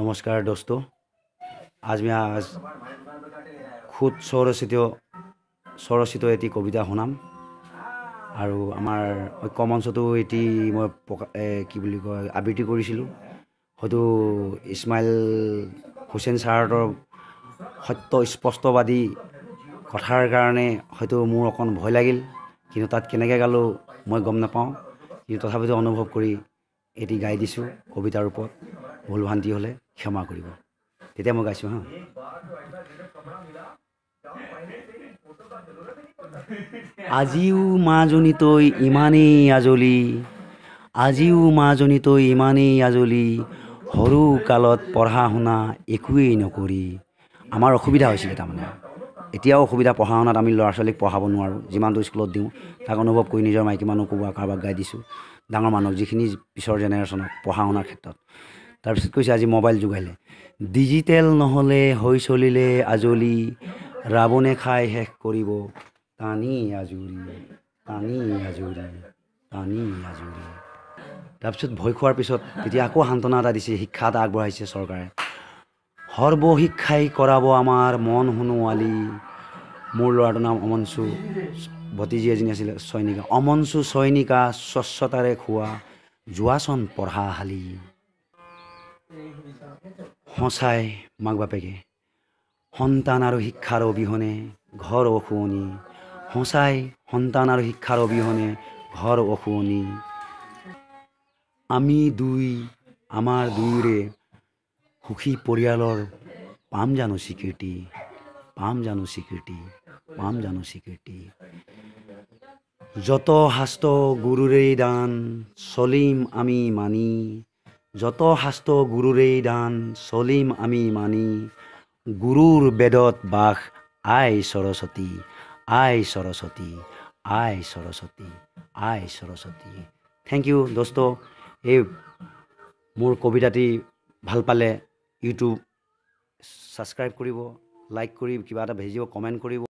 নমস্কাৰ দোস্ত আজ খুদ চৌৰচিত চৌৰচিত এটি কবিতা শুনাম আৰু আমাৰ ঐক্য মঞ্চটো এটি মই কি বুলি কয় আবৃত্তি কৰিছিলোঁ হয়তো ইছমাইল হুছেইন ছাৰহঁতৰ সত্য স্পষ্টবাদী কথাৰ কাৰণে হয়তো মোৰ অকণ ভয় লাগিল কিন্তু তাত কেনেকৈ গালোঁ মই গম নাপাওঁ কিন্তু তথাপিতো অনুভৱ কৰি এটি গাই দিছোঁ কবিতাৰ ওপৰত ভুলভ্ৰান্তি হ'লে ক্ষমা কৰিব তেতিয়া মই গাইছোঁ হা আজিও মাজনী তই ইমানেই আজলি আজিও মাজনী তই ইমানেই আজলি সৰু কালত পঢ়া শুনা একোৱেই নকৰি আমাৰ অসুবিধা হৈছিলে তাৰমানে এতিয়াও অসুবিধা পঢ়া শুনাত আমি ল'ৰা ছোৱালীক পঢ়াব নোৱাৰোঁ যিমানটো স্কুলত দিওঁ তাক অনুভৱ কৰি নিজৰ মাইকী মানুহকো কাৰোবাক গাই দিছোঁ ডাঙৰ মানুহক যিখিনি পিছৰ জেনেৰেশ্যনক পঢ়া শুনাৰ ক্ষেত্ৰত তাৰপিছত কৈছে আজি মোবাইল যোগাইলে ডিজিটেল নহ'লে হৈ চলিলে আজলি ৰাৱণে খাই শেষ কৰিব টানি আজৰি টানি আজৰি টানি আজৰি তাৰপিছত ভয় খোৱাৰ পিছত এতিয়া আকৌ সান্তনা এটা দিছে শিক্ষা এটা আগবঢ়াইছে চৰকাৰে সৰ্বশিক্ষাই কৰাব আমাৰ মন শুনোৱালি মোৰ ল'ৰাটোৰ নাম অমনচু ভতিজী এজনী আছিলে ছৈনিকা অমনচু ছৈনিকা স্বচ্ছতাৰে খোৱা যোৱাচোন পঢ়া সঁচাই মাক বাপেকে সন্তান আৰু শিক্ষাৰ অবিহনে ঘৰ অশুৱনি সঁচাই সন্তান আৰু শিক্ষাৰ অবিহনে ঘৰ অশুৱনি আমি দুই আমাৰ দুয়োৰে সুখী পৰিয়ালৰ পাম জানো স্বীকৃতি পাম জানো স্বীকৃতি পাম জানো স্বীকৃতি যত শাস্ত্ৰ গুৰুৰেই দান চলিম আমি মানি যত শাস্ত্ৰ গুৰুৰেই দান চলিম আমি মানি গুৰুৰ বেদত বাস আই সৰস্বতী আই সৰস্বতী আই সৰস্বতী আই সৰস্বতী থেংক ইউ দোস্ত এই মোৰ কবিতাটি ভাল পালে ইউটিউব ছাবস্ক্ৰাইব কৰিব লাইক কৰি কিবা এটা ভেজিব কমেণ্ট কৰিব